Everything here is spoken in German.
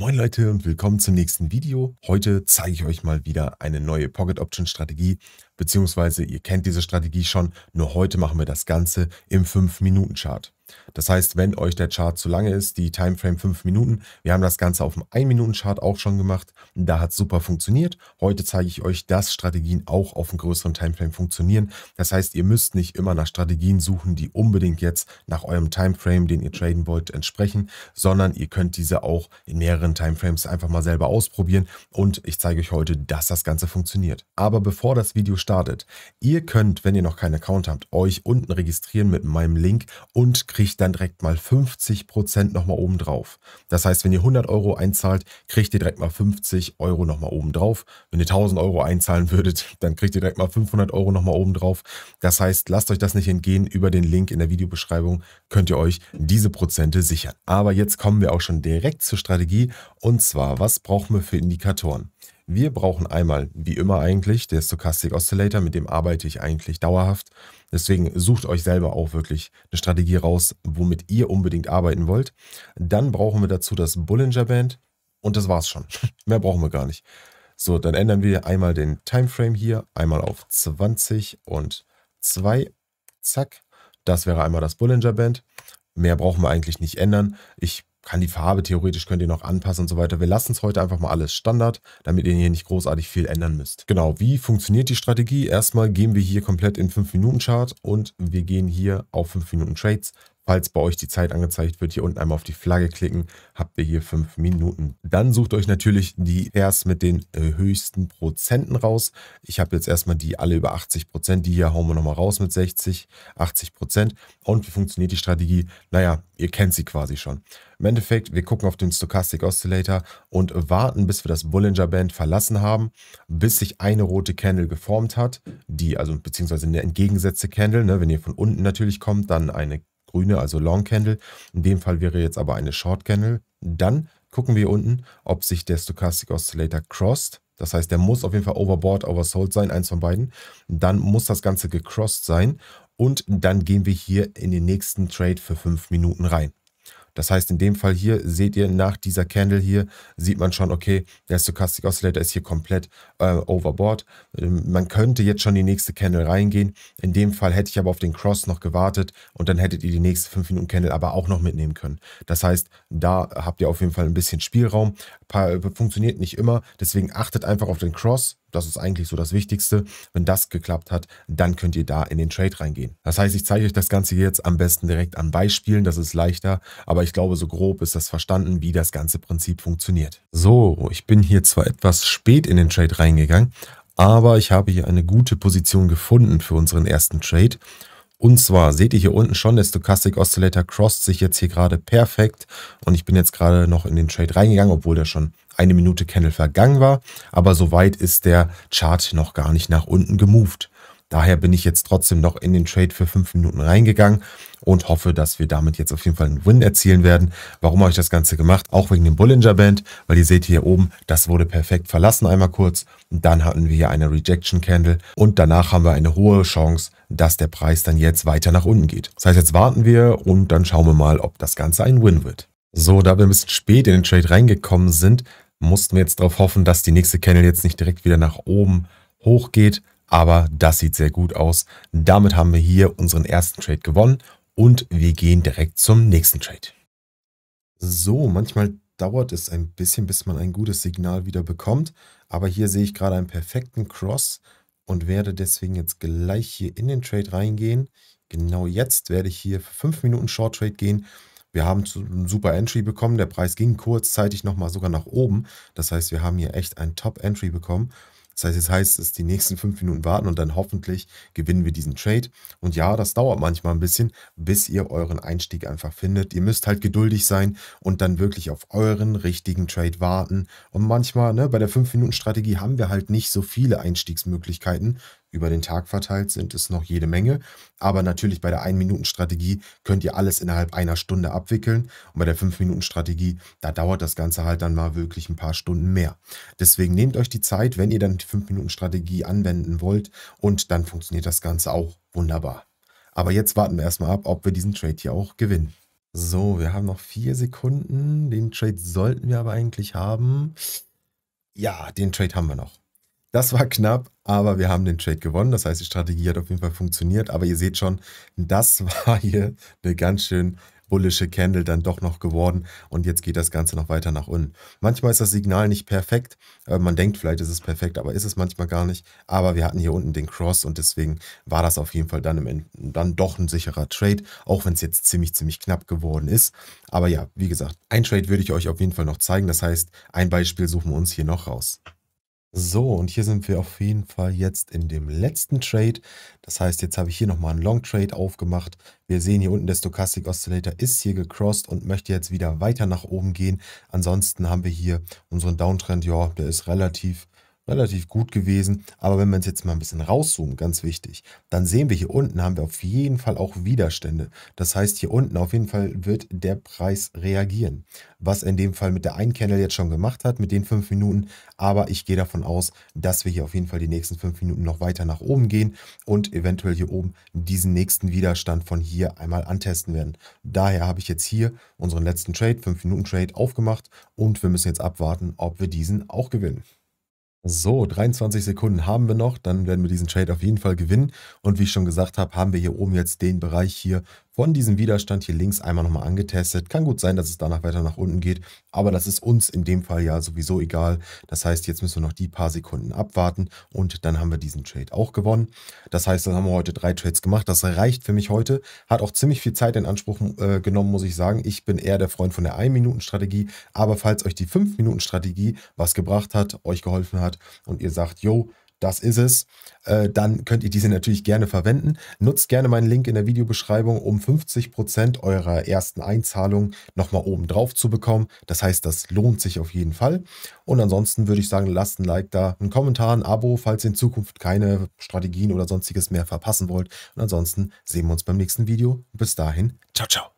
Moin Leute und willkommen zum nächsten Video. Heute zeige ich euch mal wieder eine neue Pocket Option Strategie, beziehungsweise ihr kennt diese Strategie schon, nur heute machen wir das Ganze im 5-Minuten-Chart. Das heißt, wenn euch der Chart zu lange ist, die Timeframe 5 Minuten, wir haben das Ganze auf dem 1-Minuten-Chart auch schon gemacht, da hat es super funktioniert. Heute zeige ich euch, dass Strategien auch auf einem größeren Timeframe funktionieren. Das heißt, ihr müsst nicht immer nach Strategien suchen, die unbedingt jetzt nach eurem Timeframe, den ihr traden wollt, entsprechen, sondern ihr könnt diese auch in mehreren Timeframes einfach mal selber ausprobieren und ich zeige euch heute, dass das Ganze funktioniert. Aber bevor das Video startet, ihr könnt, wenn ihr noch keinen Account habt, euch unten registrieren mit meinem Link und kriegt kriegt dann direkt mal 50 Prozent nochmal oben drauf. Das heißt, wenn ihr 100 Euro einzahlt, kriegt ihr direkt mal 50 Euro nochmal oben drauf. Wenn ihr 1000 Euro einzahlen würdet, dann kriegt ihr direkt mal 500 Euro nochmal oben drauf. Das heißt, lasst euch das nicht entgehen. Über den Link in der Videobeschreibung könnt ihr euch diese Prozente sichern. Aber jetzt kommen wir auch schon direkt zur Strategie. Und zwar, was brauchen wir für Indikatoren? Wir brauchen einmal, wie immer eigentlich, der Stochastic Oscillator, mit dem arbeite ich eigentlich dauerhaft. Deswegen sucht euch selber auch wirklich eine Strategie raus, womit ihr unbedingt arbeiten wollt. Dann brauchen wir dazu das Bollinger Band und das war's schon. Mehr brauchen wir gar nicht. So, dann ändern wir einmal den Timeframe hier, einmal auf 20 und 2. Zack. Das wäre einmal das Bollinger Band. Mehr brauchen wir eigentlich nicht ändern. Ich kann die Farbe theoretisch könnt ihr noch anpassen und so weiter. Wir lassen es heute einfach mal alles Standard, damit ihr hier nicht großartig viel ändern müsst. Genau, wie funktioniert die Strategie? Erstmal gehen wir hier komplett in 5-Minuten-Chart und wir gehen hier auf 5 Minuten Trades, Falls bei euch die Zeit angezeigt wird, hier unten einmal auf die Flagge klicken, habt ihr hier fünf Minuten. Dann sucht euch natürlich die erst mit den äh, höchsten Prozenten raus. Ich habe jetzt erstmal die alle über 80 Prozent. Die hier hauen wir nochmal raus mit 60, 80 Prozent. Und wie funktioniert die Strategie? Naja, ihr kennt sie quasi schon. Im Endeffekt, wir gucken auf den Stochastic Oscillator und warten, bis wir das Bollinger Band verlassen haben, bis sich eine rote Candle geformt hat, die also beziehungsweise eine entgegengesetzte Candle, ne, wenn ihr von unten natürlich kommt, dann eine grüne, also Long Candle. In dem Fall wäre jetzt aber eine Short Candle. Dann gucken wir unten, ob sich der Stochastic Oscillator crossed. Das heißt, der muss auf jeden Fall overbought, oversold sein, eins von beiden. Dann muss das Ganze gecrossed sein. Und dann gehen wir hier in den nächsten Trade für fünf Minuten rein. Das heißt, in dem Fall hier seht ihr nach dieser Candle hier, sieht man schon, okay, der Stochastic Oscillator ist hier komplett äh, overboard. Ähm, man könnte jetzt schon die nächste Candle reingehen. In dem Fall hätte ich aber auf den Cross noch gewartet und dann hättet ihr die nächste 5 Minuten Candle aber auch noch mitnehmen können. Das heißt, da habt ihr auf jeden Fall ein bisschen Spielraum. Funktioniert nicht immer, deswegen achtet einfach auf den Cross das ist eigentlich so das Wichtigste. Wenn das geklappt hat, dann könnt ihr da in den Trade reingehen. Das heißt, ich zeige euch das Ganze jetzt am besten direkt an Beispielen. Das ist leichter, aber ich glaube, so grob ist das verstanden, wie das ganze Prinzip funktioniert. So, ich bin hier zwar etwas spät in den Trade reingegangen, aber ich habe hier eine gute Position gefunden für unseren ersten Trade. Und zwar seht ihr hier unten schon, der Stochastic Oscillator crossed sich jetzt hier gerade perfekt und ich bin jetzt gerade noch in den Trade reingegangen, obwohl der schon eine Minute Candle vergangen war, aber soweit ist der Chart noch gar nicht nach unten gemoved. Daher bin ich jetzt trotzdem noch in den Trade für fünf Minuten reingegangen und hoffe, dass wir damit jetzt auf jeden Fall einen Win erzielen werden. Warum habe ich das Ganze gemacht? Auch wegen dem Bollinger Band, weil ihr seht hier oben, das wurde perfekt verlassen einmal kurz. Und dann hatten wir hier eine Rejection Candle und danach haben wir eine hohe Chance, dass der Preis dann jetzt weiter nach unten geht. Das heißt, jetzt warten wir und dann schauen wir mal, ob das Ganze ein Win wird. So, da wir ein bisschen spät in den Trade reingekommen sind, mussten wir jetzt darauf hoffen, dass die nächste Candle jetzt nicht direkt wieder nach oben hochgeht. Aber das sieht sehr gut aus. Damit haben wir hier unseren ersten Trade gewonnen und wir gehen direkt zum nächsten Trade. So, manchmal dauert es ein bisschen, bis man ein gutes Signal wieder bekommt. Aber hier sehe ich gerade einen perfekten Cross und werde deswegen jetzt gleich hier in den Trade reingehen. Genau jetzt werde ich hier für 5 Minuten Short Trade gehen wir haben einen super Entry bekommen. Der Preis ging kurzzeitig nochmal sogar nach oben. Das heißt, wir haben hier echt ein Top-Entry bekommen. Das heißt, jetzt heißt dass die nächsten fünf Minuten warten und dann hoffentlich gewinnen wir diesen Trade. Und ja, das dauert manchmal ein bisschen, bis ihr euren Einstieg einfach findet. Ihr müsst halt geduldig sein und dann wirklich auf euren richtigen Trade warten. Und manchmal, ne, bei der 5-Minuten-Strategie haben wir halt nicht so viele Einstiegsmöglichkeiten über den Tag verteilt sind es noch jede Menge. Aber natürlich bei der 1-Minuten-Strategie könnt ihr alles innerhalb einer Stunde abwickeln. Und bei der 5-Minuten-Strategie, da dauert das Ganze halt dann mal wirklich ein paar Stunden mehr. Deswegen nehmt euch die Zeit, wenn ihr dann die 5-Minuten-Strategie anwenden wollt. Und dann funktioniert das Ganze auch wunderbar. Aber jetzt warten wir erstmal ab, ob wir diesen Trade hier auch gewinnen. So, wir haben noch vier Sekunden. Den Trade sollten wir aber eigentlich haben. Ja, den Trade haben wir noch. Das war knapp, aber wir haben den Trade gewonnen. Das heißt, die Strategie hat auf jeden Fall funktioniert. Aber ihr seht schon, das war hier eine ganz schön bullische Candle dann doch noch geworden und jetzt geht das Ganze noch weiter nach unten. Manchmal ist das Signal nicht perfekt. Äh, man denkt vielleicht, ist es perfekt, aber ist es manchmal gar nicht. Aber wir hatten hier unten den Cross und deswegen war das auf jeden Fall dann, im, dann doch ein sicherer Trade, auch wenn es jetzt ziemlich, ziemlich knapp geworden ist. Aber ja, wie gesagt, ein Trade würde ich euch auf jeden Fall noch zeigen. Das heißt, ein Beispiel suchen wir uns hier noch raus. So, und hier sind wir auf jeden Fall jetzt in dem letzten Trade. Das heißt, jetzt habe ich hier nochmal einen Long Trade aufgemacht. Wir sehen hier unten, der Stochastic Oscillator ist hier gecrossed und möchte jetzt wieder weiter nach oben gehen. Ansonsten haben wir hier unseren Downtrend, ja, der ist relativ relativ gut gewesen. Aber wenn wir uns jetzt mal ein bisschen rauszoomen, ganz wichtig, dann sehen wir hier unten haben wir auf jeden Fall auch Widerstände. Das heißt, hier unten auf jeden Fall wird der Preis reagieren. Was in dem Fall mit der einen Einkennel jetzt schon gemacht hat, mit den fünf Minuten. Aber ich gehe davon aus, dass wir hier auf jeden Fall die nächsten fünf Minuten noch weiter nach oben gehen und eventuell hier oben diesen nächsten Widerstand von hier einmal antesten werden. Daher habe ich jetzt hier unseren letzten Trade, 5 Minuten Trade aufgemacht und wir müssen jetzt abwarten, ob wir diesen auch gewinnen. So, 23 Sekunden haben wir noch, dann werden wir diesen Trade auf jeden Fall gewinnen. Und wie ich schon gesagt habe, haben wir hier oben jetzt den Bereich hier von diesem Widerstand hier links einmal nochmal angetestet. Kann gut sein, dass es danach weiter nach unten geht, aber das ist uns in dem Fall ja sowieso egal. Das heißt, jetzt müssen wir noch die paar Sekunden abwarten und dann haben wir diesen Trade auch gewonnen. Das heißt, dann haben wir heute drei Trades gemacht. Das reicht für mich heute. Hat auch ziemlich viel Zeit in Anspruch äh, genommen, muss ich sagen. Ich bin eher der Freund von der 1-Minuten-Strategie, aber falls euch die 5-Minuten-Strategie was gebracht hat, euch geholfen hat und ihr sagt, yo, das ist es, äh, dann könnt ihr diese natürlich gerne verwenden. Nutzt gerne meinen Link in der Videobeschreibung, um 50% eurer ersten Einzahlung nochmal oben drauf zu bekommen. Das heißt, das lohnt sich auf jeden Fall. Und ansonsten würde ich sagen, lasst ein Like da, einen Kommentar, ein Abo, falls ihr in Zukunft keine Strategien oder sonstiges mehr verpassen wollt. Und ansonsten sehen wir uns beim nächsten Video. Bis dahin, ciao, ciao.